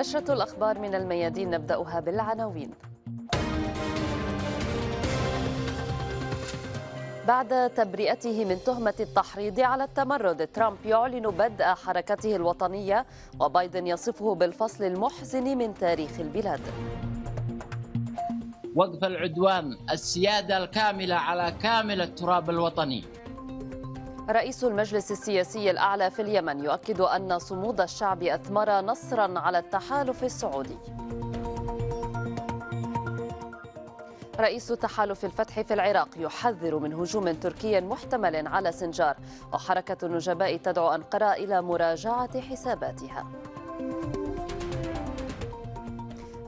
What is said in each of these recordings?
نشرة الأخبار من الميادين نبدأها بالعناوين بعد تبرئته من تهمة التحريض على التمرد ترامب يعلن بدء حركته الوطنية وبايدن يصفه بالفصل المحزن من تاريخ البلاد وقف العدوان السيادة الكاملة على كامل التراب الوطني رئيس المجلس السياسي الأعلى في اليمن يؤكد أن صمود الشعب أثمر نصرا على التحالف السعودي رئيس تحالف الفتح في العراق يحذر من هجوم تركي محتمل على سنجار وحركة النجباء تدعو أنقرة إلى مراجعة حساباتها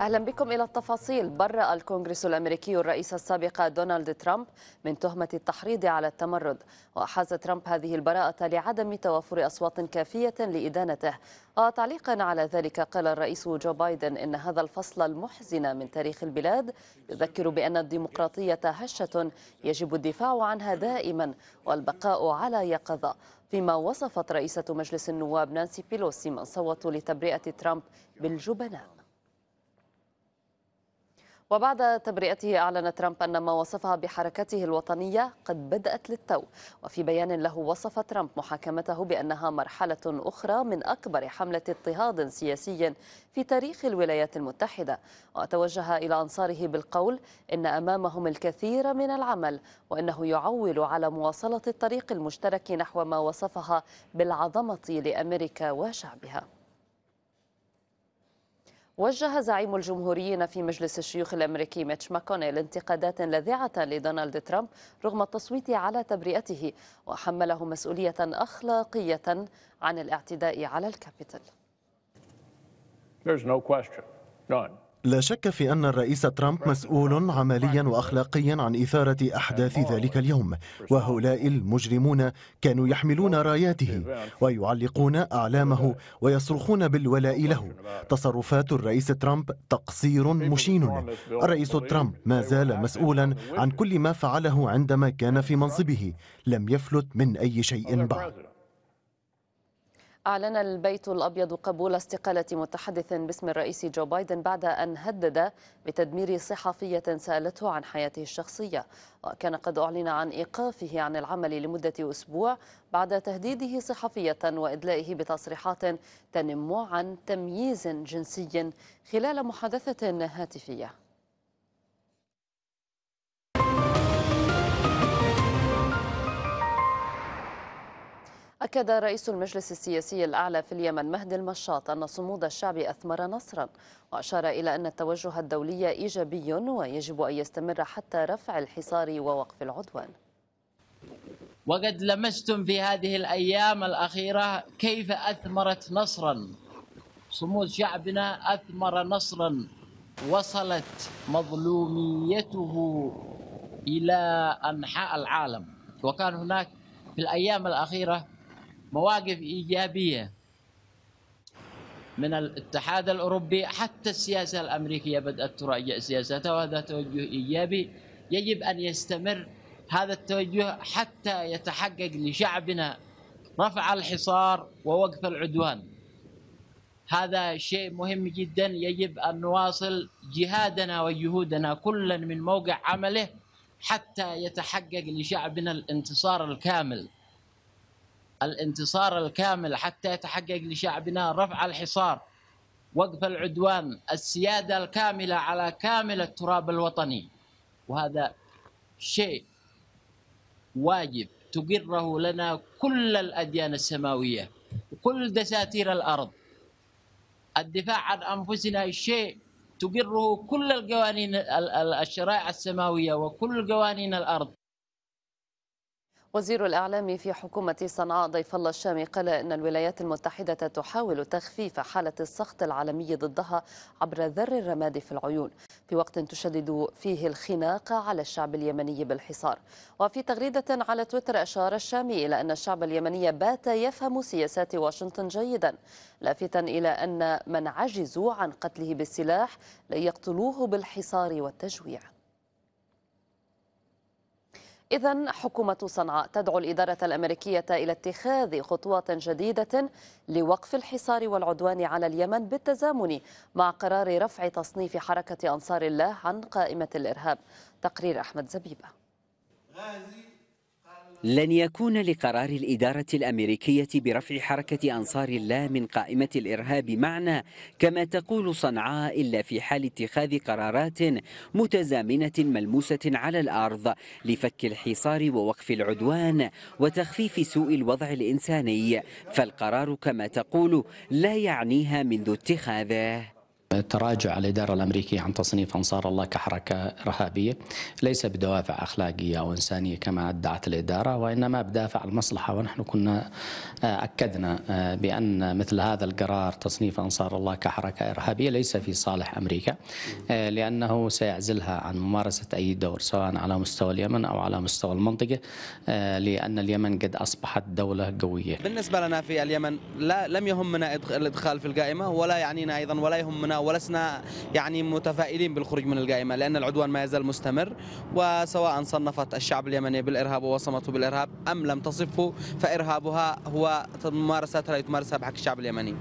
أهلا بكم إلى التفاصيل برأ الكونغرس الأمريكي الرئيس السابق دونالد ترامب من تهمة التحريض على التمرد وأحاز ترامب هذه البراءة لعدم توافر أصوات كافية لإدانته وتعليقا على ذلك قال الرئيس جو بايدن إن هذا الفصل المحزن من تاريخ البلاد يذكر بأن الديمقراطية هشة يجب الدفاع عنها دائما والبقاء على يقظة فيما وصفت رئيسة مجلس النواب نانسي بيلوسي من صوتوا لتبرئة ترامب بالجبناء وبعد تبرئته أعلن ترامب أن ما وصفها بحركته الوطنية قد بدأت للتو وفي بيان له وصف ترامب محاكمته بأنها مرحلة أخرى من أكبر حملة اضطهاد سياسي في تاريخ الولايات المتحدة وتوجه إلى أنصاره بالقول إن أمامهم الكثير من العمل وإنه يعول على مواصلة الطريق المشترك نحو ما وصفها بالعظمة لأمريكا وشعبها وجه زعيم الجمهوريين في مجلس الشيوخ الامريكي ميتش ماكونيل انتقادات لاذعه لدونالد ترامب رغم التصويت على تبرئته وحمله مسؤوليه اخلاقيه عن الاعتداء على الكابيتال. There's no question. None. لا شك في أن الرئيس ترامب مسؤول عمليا وأخلاقيا عن إثارة أحداث ذلك اليوم وهؤلاء المجرمون كانوا يحملون راياته ويعلقون أعلامه ويصرخون بالولاء له تصرفات الرئيس ترامب تقصير مشين الرئيس ترامب ما زال مسؤولا عن كل ما فعله عندما كان في منصبه لم يفلت من أي شيء بعد أعلن البيت الأبيض قبول استقالة متحدث باسم الرئيس جو بايدن بعد أن هدد بتدمير صحفية سألته عن حياته الشخصية وكان قد أعلن عن إيقافه عن العمل لمدة أسبوع بعد تهديده صحفية وإدلائه بتصريحات تنم عن تمييز جنسي خلال محادثة هاتفية أكد رئيس المجلس السياسي الأعلى في اليمن مهدي المشاط أن صمود الشعب أثمر نصرا وأشار إلى أن التوجه الدولي إيجابي ويجب أن يستمر حتى رفع الحصار ووقف العدوان وقد لمستم في هذه الأيام الأخيرة كيف أثمرت نصرا صمود شعبنا أثمر نصرا وصلت مظلوميته إلى أنحاء العالم وكان هناك في الأيام الأخيرة مواقف إيجابية من الاتحاد الأوروبي حتى السياسة الأمريكية بدأت تراجع سياستها وهذا توجه إيجابي يجب أن يستمر هذا التوجه حتى يتحقق لشعبنا رفع الحصار ووقف العدوان هذا شيء مهم جدا يجب أن نواصل جهادنا وجهودنا كلا من موقع عمله حتى يتحقق لشعبنا الانتصار الكامل الانتصار الكامل حتى يتحقق لشعبنا رفع الحصار وقف العدوان السيادة الكاملة على كامل التراب الوطني وهذا شيء واجب تقره لنا كل الأديان السماوية وكل دساتير الأرض الدفاع عن أنفسنا شيء تقره كل القوانين الشرائع السماوية وكل قوانين الأرض وزير الإعلام في حكومة صنعاء ضيف الله الشامي قال إن الولايات المتحدة تحاول تخفيف حالة السخط العالمي ضدها عبر ذر الرماد في العيون في وقت تشدد فيه الخناق على الشعب اليمني بالحصار وفي تغريدة على تويتر أشار الشامي إلى أن الشعب اليمني بات يفهم سياسات واشنطن جيدا لافتا إلى أن من عجزوا عن قتله بالسلاح ليقتلوه بالحصار والتجويع إذا حكومة صنعاء تدعو الإدارة الأمريكية إلى اتخاذ خطوات جديدة لوقف الحصار والعدوان على اليمن بالتزامن مع قرار رفع تصنيف حركة أنصار الله عن قائمة الإرهاب تقرير أحمد زبيبة لن يكون لقرار الإدارة الأمريكية برفع حركة أنصار الله من قائمة الإرهاب معنى كما تقول صنعاء إلا في حال اتخاذ قرارات متزامنة ملموسة على الأرض لفك الحصار ووقف العدوان وتخفيف سوء الوضع الإنساني فالقرار كما تقول لا يعنيها منذ اتخاذه تراجع الإدارة الأمريكية عن تصنيف أنصار الله كحركة إرهابية ليس بدوافع أخلاقية أو إنسانية كما ادعت الإدارة وإنما بدافع المصلحة ونحن كنا آه، أكدنا آه، بأن مثل هذا القرار تصنيف أنصار الله كحركة إرهابية ليس في صالح أمريكا آه، لأنه سيعزلها عن ممارسة أي دور سواء على مستوى اليمن أو على مستوى المنطقة لأن اليمن قد أصبحت دولة قوية بالنسبة لنا في اليمن لا لم يهمنا الإدخال في القائمة ولا يعنينا أيضا ولا يهمنا ولسنا يعني متفائلين بالخروج من القائمة لأن العدوان ما يزال مستمر وسواء صنفت الشعب اليمني بالإرهاب ووصمته بالإرهاب أم لم تصفه فإرهابها هو ممارساتها لا يتمارسها بحق الشعب اليمني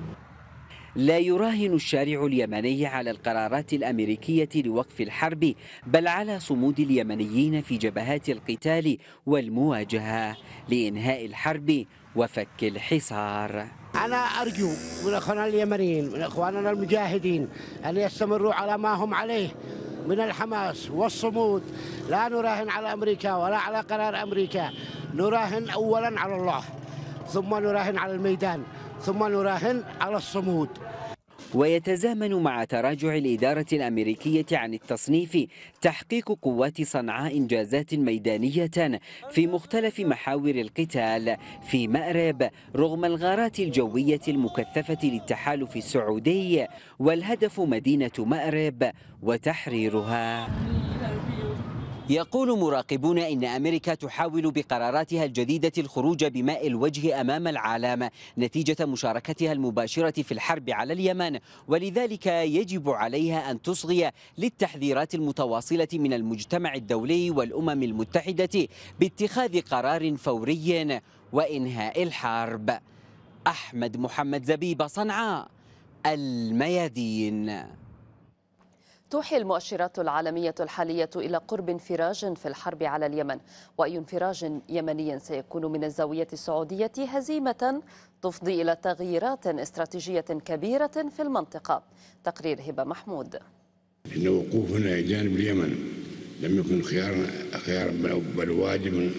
لا يراهن الشارع اليمني على القرارات الأمريكية لوقف الحرب بل على صمود اليمنيين في جبهات القتال والمواجهة لإنهاء الحرب وفك الحصار أنا أرجو من أخواننا اليمنيين من أخواننا المجاهدين أن يستمروا على ما هم عليه من الحماس والصمود لا نراهن على أمريكا ولا على قرار أمريكا نراهن أولا على الله ثم نراهن على الميدان ثم نراهن على الصمود ويتزامن مع تراجع الإدارة الأمريكية عن التصنيف تحقيق قوات صنعاء إنجازات ميدانية في مختلف محاور القتال في مأرب رغم الغارات الجوية المكثفة للتحالف السعودي والهدف مدينة مأرب وتحريرها يقول مراقبون إن أمريكا تحاول بقراراتها الجديدة الخروج بماء الوجه أمام العالم نتيجة مشاركتها المباشرة في الحرب على اليمن ولذلك يجب عليها أن تصغي للتحذيرات المتواصلة من المجتمع الدولي والأمم المتحدة باتخاذ قرار فوري وإنهاء الحرب أحمد محمد زبيب صنعاء الميادين توحي المؤشرات العالمية الحالية إلى قرب انفراج في الحرب على اليمن وأي انفراج يمني سيكون من الزاوية السعودية هزيمة تفضي إلى تغييرات استراتيجية كبيرة في المنطقة تقرير هبة محمود إن وقوفنا جانب اليمن لم يكن خيارا خيارا بل واجب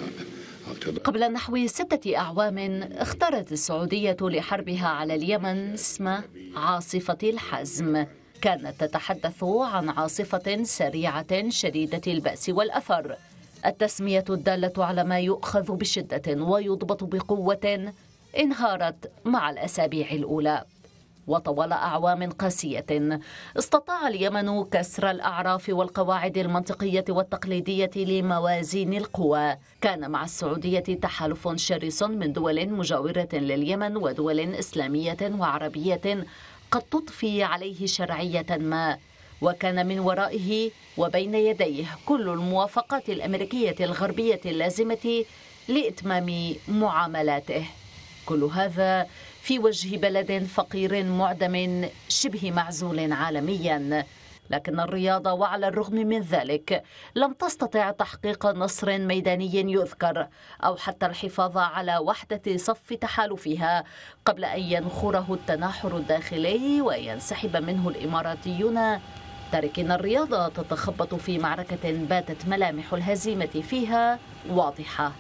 قبل نحو ستة أعوام اختارت السعودية لحربها على اليمن اسم عاصفة الحزم كانت تتحدث عن عاصفة سريعة شديدة البأس والأثر التسمية الدالة على ما يؤخذ بشدة ويضبط بقوة انهارت مع الأسابيع الأولى وطوال أعوام قاسية استطاع اليمن كسر الأعراف والقواعد المنطقية والتقليدية لموازين القوى كان مع السعودية تحالف شرس من دول مجاورة لليمن ودول إسلامية وعربية قد تضفي عليه شرعية ما وكان من ورائه وبين يديه كل الموافقات الأمريكية الغربية اللازمة لإتمام معاملاته كل هذا في وجه بلد فقير معدم شبه معزول عالمياً لكن الرياضة وعلى الرغم من ذلك لم تستطع تحقيق نصر ميداني يذكر أو حتى الحفاظ على وحدة صف تحالفها قبل أن ينخره التناحر الداخلي وينسحب منه الإماراتيون تاركين الرياضة تتخبط في معركة باتت ملامح الهزيمة فيها واضحة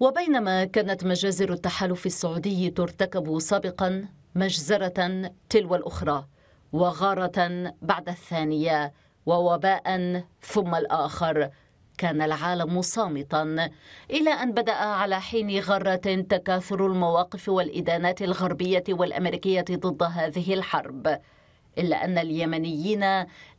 وبينما كانت مجازر التحالف السعودي ترتكب سابقا مجزرة تلو الأخرى وغارة بعد الثانية ووباء ثم الآخر كان العالم صامتا إلى أن بدأ على حين غرة تكاثر المواقف والإدانات الغربية والأمريكية ضد هذه الحرب إلا أن اليمنيين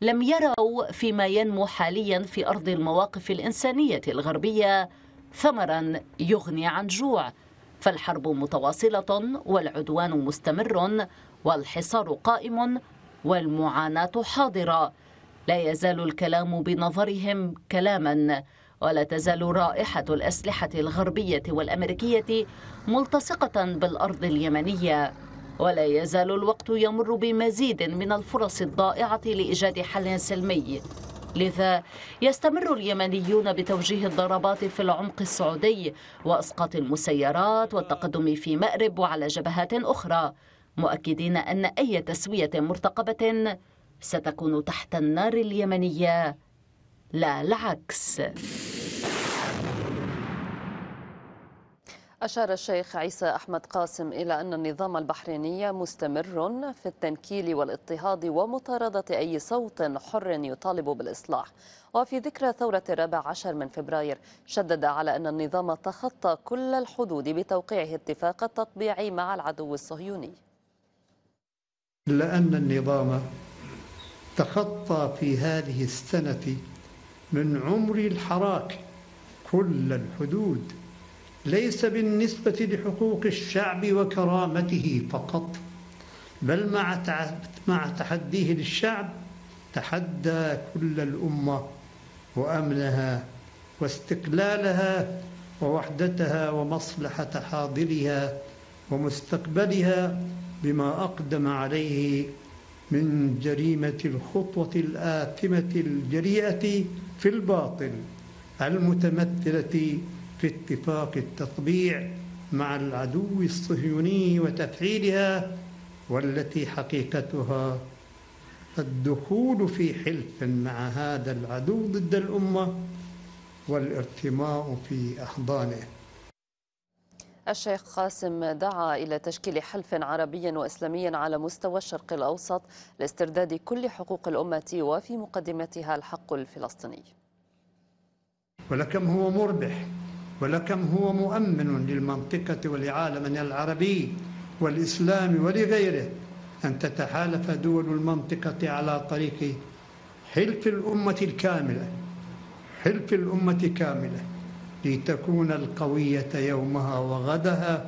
لم يروا فيما ينمو حاليا في أرض المواقف الإنسانية الغربية ثمرا يغني عن جوع فالحرب متواصلة والعدوان مستمر والحصار قائم والمعاناة حاضرة لا يزال الكلام بنظرهم كلاما ولا تزال رائحة الأسلحة الغربية والأمريكية ملتصقة بالأرض اليمنية ولا يزال الوقت يمر بمزيد من الفرص الضائعة لإيجاد حل سلمي لذا يستمر اليمنيون بتوجيه الضربات في العمق السعودي وإسقاط المسيرات والتقدم في مأرب وعلى جبهات أخرى مؤكدين أن أي تسوية مرتقبة ستكون تحت النار اليمنية لا العكس أشار الشيخ عيسى أحمد قاسم إلى أن النظام البحريني مستمر في التنكيل والاضطهاد ومطاردة أي صوت حر يطالب بالإصلاح وفي ذكرى ثورة الرابع عشر من فبراير شدد على أن النظام تخطى كل الحدود بتوقيعه اتفاق التطبيع مع العدو الصهيوني إلا أن النظام تخطى في هذه السنة من عمر الحراك كل الحدود ليس بالنسبة لحقوق الشعب وكرامته فقط بل مع مع تحديه للشعب تحدى كل الأمة وأمنها واستقلالها ووحدتها ومصلحة حاضرها ومستقبلها بما أقدم عليه من جريمة الخطوة الآثمة الجريئة في الباطل المتمثلة في اتفاق التطبيع مع العدو الصهيوني وتفعيلها والتي حقيقتها الدخول في حلف مع هذا العدو ضد الأمة والارتماء في أحضانه الشيخ قاسم دعا إلى تشكيل حلف عربي وإسلامي على مستوى الشرق الأوسط لاسترداد كل حقوق الأمة وفي مقدمتها الحق الفلسطيني ولكم هو مربح ولكم هو مؤمن للمنطقة ولعالمنا العربي والإسلام ولغيره أن تتحالف دول المنطقة على طريق حلف الأمة الكاملة حلف الأمة كاملة لتكون القوية يومها وغدها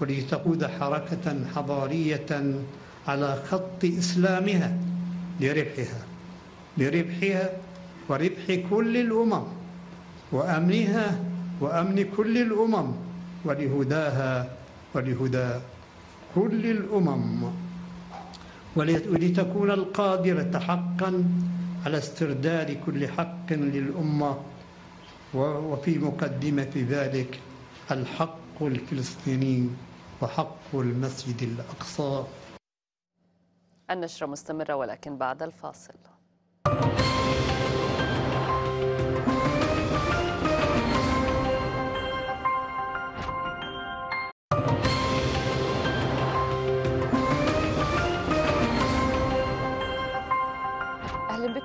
ولتقود حركة حضارية على خط إسلامها لربحها لربحها وربح كل الأمم وأمنها وأمن كل الأمم ولهداها ولهدى كل الأمم ولتكون القادرة حقا على استرداد كل حق للأمة وفي مقدمة ذلك الحق الفلسطيني وحق المسجد الأقصى النشرة مستمرة ولكن بعد الفاصل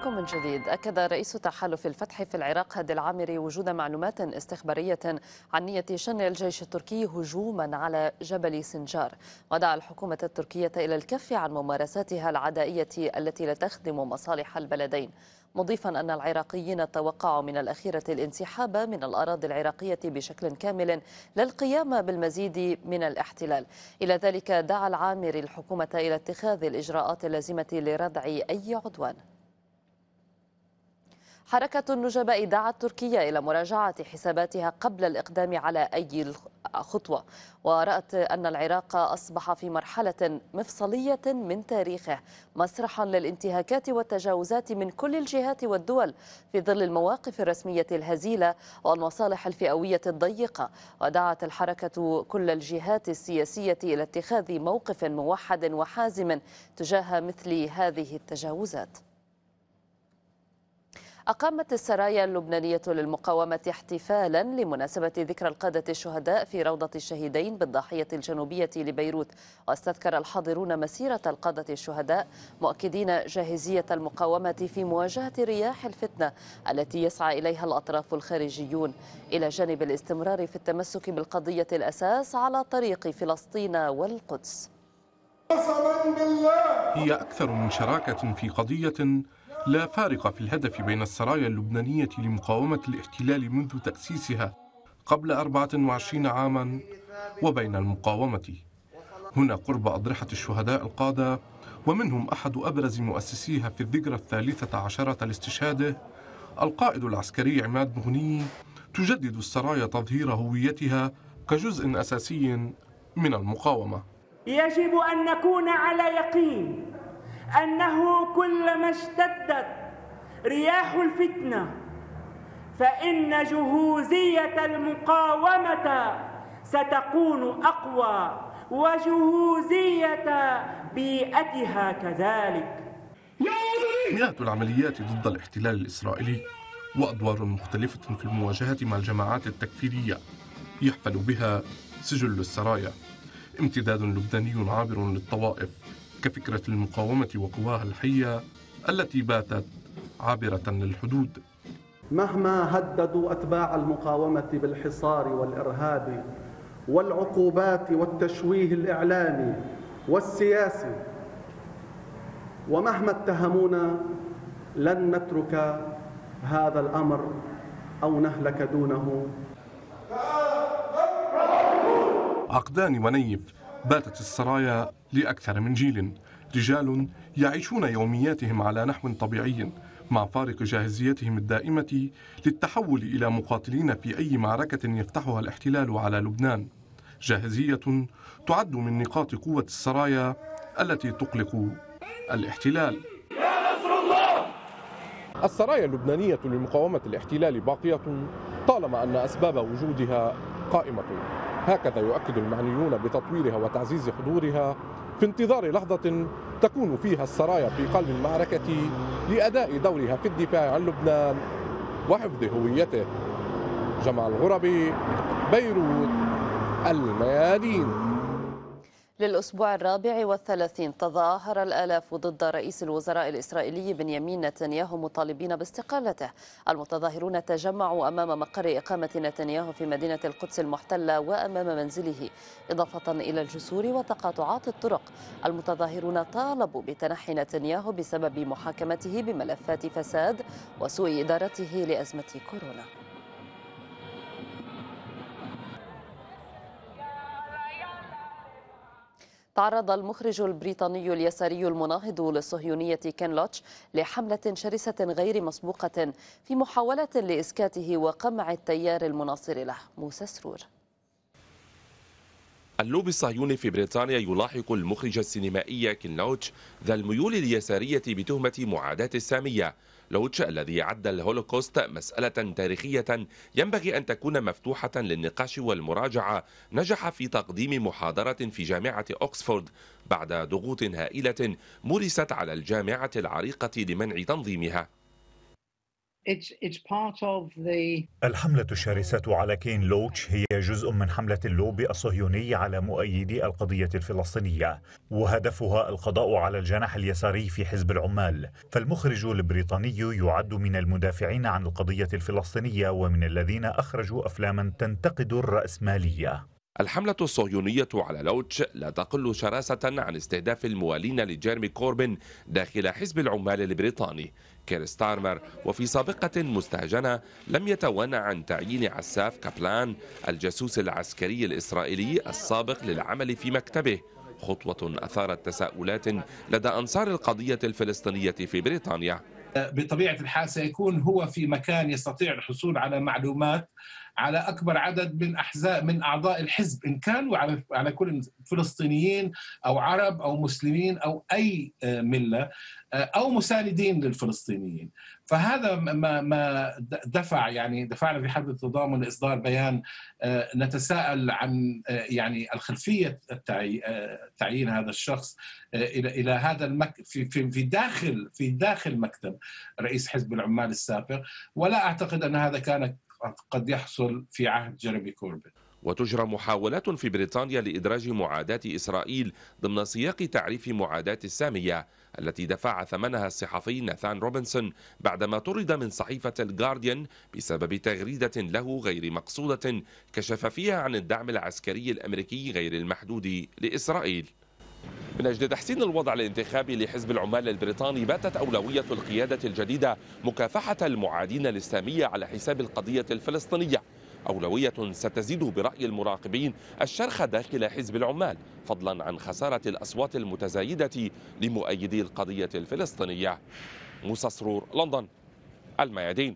بكم من جديد أكد رئيس تحالف الفتح في العراق هادي العامري وجود معلومات استخبارية عن نية شن الجيش التركي هجوما على جبل سنجار ودعا الحكومة التركية إلى الكف عن ممارساتها العدائية التي لا تخدم مصالح البلدين مضيفا أن العراقيين توقعوا من الأخيرة الانسحاب من الأراضي العراقية بشكل كامل للقيام بالمزيد من الاحتلال إلى ذلك دعا العامري الحكومة إلى اتخاذ الإجراءات اللازمة لردع أي عدوان حركة النجباء دعت تركيا إلى مراجعة حساباتها قبل الإقدام على أي خطوة ورأت أن العراق أصبح في مرحلة مفصلية من تاريخه مسرحا للانتهاكات والتجاوزات من كل الجهات والدول في ظل المواقف الرسمية الهزيلة والمصالح الفئوية الضيقة ودعت الحركة كل الجهات السياسية إلى اتخاذ موقف موحد وحازم تجاه مثل هذه التجاوزات أقامت السرايا اللبنانية للمقاومة احتفالا لمناسبة ذكرى القادة الشهداء في روضة الشهيدين بالضاحية الجنوبية لبيروت واستذكر الحاضرون مسيرة القادة الشهداء مؤكدين جاهزية المقاومة في مواجهة رياح الفتنة التي يسعى إليها الأطراف الخارجيون إلى جانب الاستمرار في التمسك بالقضية الأساس على طريق فلسطين والقدس هي أكثر من شراكة في قضية لا فارق في الهدف بين السرايا اللبنانية لمقاومة الاحتلال منذ تأسيسها قبل 24 عاما وبين المقاومة هنا قرب أضرحة الشهداء القادة ومنهم أحد أبرز مؤسسيها في الذكرى الثالثة عشرة لاستشهاده القائد العسكري عماد مغني تجدد السرايا تظهير هويتها كجزء أساسي من المقاومة يجب أن نكون على يقين أنه كلما اشتد تتجدد رياح الفتنه فان جهوزيه المقاومه ستكون اقوى وجهوزيه بيئتها كذلك مئات العمليات ضد الاحتلال الاسرائيلي وادوار مختلفه في المواجهه مع الجماعات التكفيريه يحفل بها سجل السرايا امتداد لبناني عابر للطوائف كفكره المقاومه وقواها الحيه التي باتت عابرة للحدود مهما هددوا أتباع المقاومة بالحصار والإرهاب والعقوبات والتشويه الإعلامي والسياسي ومهما اتهمونا لن نترك هذا الأمر أو نهلك دونه عقدان ونيف باتت السرايا لأكثر من جيل رجال يعيشون يومياتهم على نحو طبيعي مع فارق جاهزيتهم الدائمة للتحول إلى مقاتلين في أي معركة يفتحها الاحتلال على لبنان جاهزية تعد من نقاط قوة السرايا التي تقلق الاحتلال السرايا اللبنانية لمقاومة الاحتلال باقية طالما أن أسباب وجودها قائمة هكذا يؤكد المعنيون بتطويرها وتعزيز حضورها في انتظار لحظة تكون فيها السرايا في قلب المعركة لأداء دورها في الدفاع عن لبنان وحفظ هويته جمع الغربي بيروت الميادين للأسبوع الرابع والثلاثين تظاهر الآلاف ضد رئيس الوزراء الإسرائيلي بنيامين نتنياهو مطالبين باستقالته المتظاهرون تجمعوا أمام مقر إقامة نتنياهو في مدينة القدس المحتلة وأمام منزله إضافة إلى الجسور وتقاطعات الطرق المتظاهرون طالبوا بتنحي نتنياهو بسبب محاكمته بملفات فساد وسوء إدارته لأزمة كورونا تعرض المخرج البريطاني اليساري المناهض للصهيونية كين لوتش لحملة شرسة غير مسبوقة في محاولة لإسكاته وقمع التيار المناصر له موسى سرور اللوبي الصهيوني في بريطانيا يلاحق المخرج السينمائي كين لوتش ذا الميول اليسارية بتهمة معاداة السامية لوتش الذي عد الهولوكوست مسألة تاريخية ينبغي أن تكون مفتوحة للنقاش والمراجعة نجح في تقديم محاضرة في جامعة أوكسفورد بعد ضغوط هائلة مورست على الجامعة العريقة لمنع تنظيمها الحملة الشرسة على كين لوتش هي جزء من حملة اللوبي الصهيوني على مؤيدي القضية الفلسطينية وهدفها القضاء على الجناح اليساري في حزب العمال فالمخرج البريطاني يعد من المدافعين عن القضية الفلسطينية ومن الذين أخرجوا أفلاما تنتقد الرأسمالية الحملة الصهيونية على لوتش لا تقل شراسة عن استهداف الموالين لجيرمي كوربن داخل حزب العمال البريطاني كير ستارمر وفي سابقة مستهجنة لم يتوانى عن تعيين عساف كابلان الجاسوس العسكري الإسرائيلي السابق للعمل في مكتبه خطوة أثارت تساؤلات لدى أنصار القضية الفلسطينية في بريطانيا بطبيعة الحال سيكون هو في مكان يستطيع الحصول على معلومات على اكبر عدد من احزاب من اعضاء الحزب ان كانوا على على كل فلسطينيين او عرب او مسلمين او اي آه، مله آه، او مساندين للفلسطينيين فهذا ما ما دفع يعني دفعنا في حرب التضامن لاصدار بيان آه، نتساءل عن يعني الخلفيه تعيين هذا الشخص الى الى هذا المك في في في داخل في داخل مكتب رئيس حزب العمال السابق ولا اعتقد ان هذا كان قد يحصل في عهد جيريمي كوربين وتجرى محاولات في بريطانيا لإدراج معاداة إسرائيل ضمن سياق تعريف معاداة السامية التي دفع ثمنها الصحفي ناثان روبنسون بعدما طرد من صحيفة الجارديان بسبب تغريدة له غير مقصودة كشف فيها عن الدعم العسكري الأمريكي غير المحدود لإسرائيل من أجل تحسين الوضع الانتخابي لحزب العمال البريطاني باتت أولوية القيادة الجديدة مكافحة المعادين الإسلامية على حساب القضية الفلسطينية أولوية ستزيد برأي المراقبين الشرخ داخل حزب العمال فضلا عن خسارة الأصوات المتزايدة لمؤيدي القضية الفلسطينية موسى سرور لندن الميادين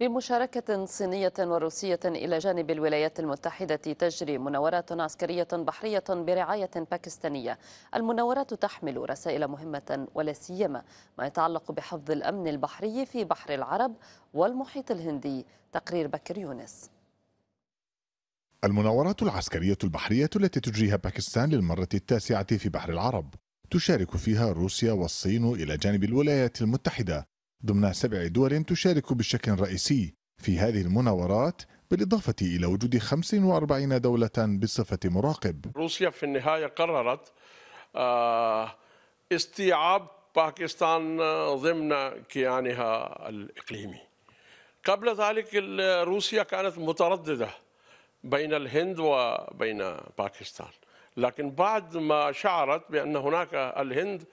بمشاركة صينية وروسية إلى جانب الولايات المتحدة تجري مناورات عسكرية بحرية برعاية باكستانية المناورات تحمل رسائل مهمة ولا سيما ما يتعلق بحفظ الأمن البحري في بحر العرب والمحيط الهندي تقرير بكر يونس المناورات العسكرية البحرية التي تجريها باكستان للمرة التاسعة في بحر العرب تشارك فيها روسيا والصين إلى جانب الولايات المتحدة ضمن سبع دول تشارك بشكل رئيسي في هذه المناورات بالإضافة إلى وجود 45 دولة بصفة مراقب روسيا في النهاية قررت آه، استيعاب باكستان آه، ضمن كيانها الإقليمي قبل ذلك روسيا كانت مترددة بين الهند وبين باكستان لكن بعد ما شعرت بأن هناك الهند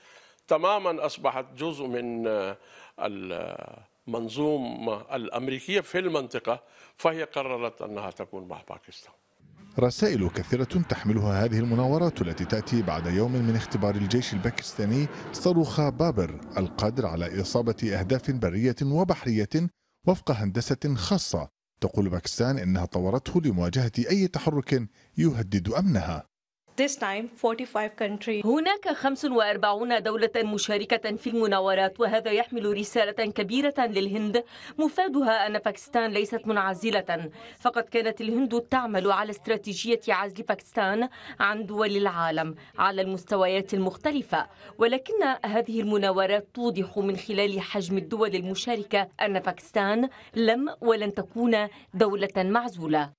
تماما أصبحت جزء من آه، المنظومة الأمريكية في المنطقة فهي قررت أنها تكون مع باكستان رسائل كثيرة تحملها هذه المناورات التي تأتي بعد يوم من اختبار الجيش الباكستاني صاروخ بابر القادر على إصابة أهداف برية وبحرية وفق هندسة خاصة تقول باكستان إنها طورته لمواجهة أي تحرك يهدد أمنها this time 45 countries. هناك 45 دولة مشاركة في المناورات وهذا يحمل رسالة كبيرة للهند مفادها أن باكستان ليست منعزلة فقد كانت الهند تعمل على استراتيجية عزل باكستان عن دول العالم على المستويات المختلفة ولكن هذه المناورات توضح من خلال حجم الدول المشاركة أن باكستان لم ولن تكون دولة معزولة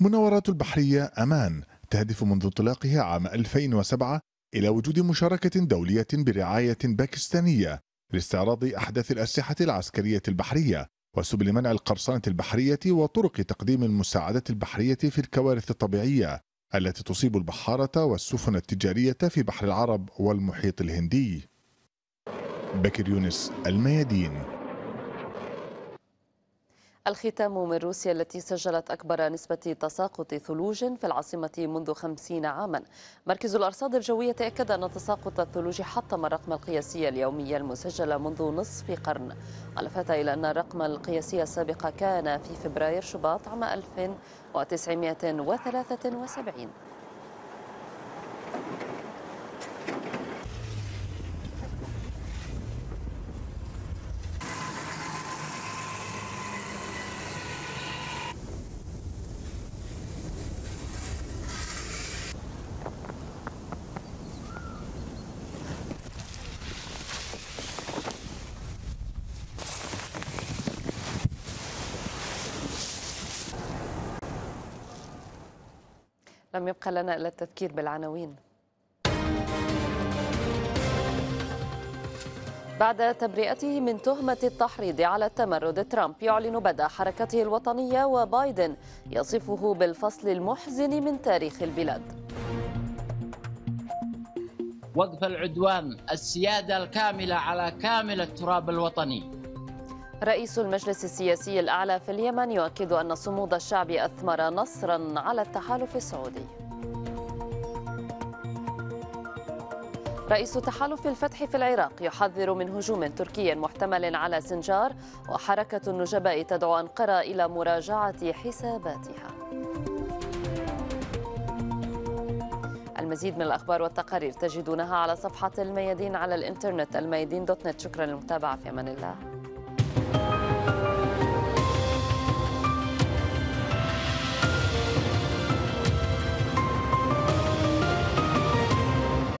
مناورات البحرية أمان تهدف منذ انطلاقها عام 2007 إلى وجود مشاركة دولية برعاية باكستانية لاستعراض أحداث الأسلحة العسكرية البحرية وسبل منع القرصنة البحرية وطرق تقديم المساعدات البحرية في الكوارث الطبيعية التي تصيب البحارة والسفن التجارية في بحر العرب والمحيط الهندي بكر يونس الميادين الختام من روسيا التي سجلت أكبر نسبة تساقط ثلوج في العاصمة منذ خمسين عاما مركز الأرصاد الجوية تأكد أن تساقط الثلوج حطم الرقم القياسي اليومي المسجل منذ نصف قرن ألفت إلى أن الرقم القياسي السابق كان في فبراير شباط عام 1973 لم يبقى لنا إلا التذكير بالعناوين بعد تبرئته من تهمة التحريض على التمرد ترامب يعلن بدء حركته الوطنية وبايدن يصفه بالفصل المحزن من تاريخ البلاد وقف العدوان السيادة الكاملة على كامل التراب الوطني رئيس المجلس السياسي الأعلى في اليمن يؤكد أن صمود الشعب أثمر نصرا على التحالف السعودي رئيس تحالف الفتح في العراق يحذر من هجوم تركي محتمل على سنجار وحركة النجباء تدعو أنقرة إلى مراجعة حساباتها المزيد من الأخبار والتقارير تجدونها على صفحة الميادين على الإنترنت الميادين دوت نت شكرا للمتابعة في أمان الله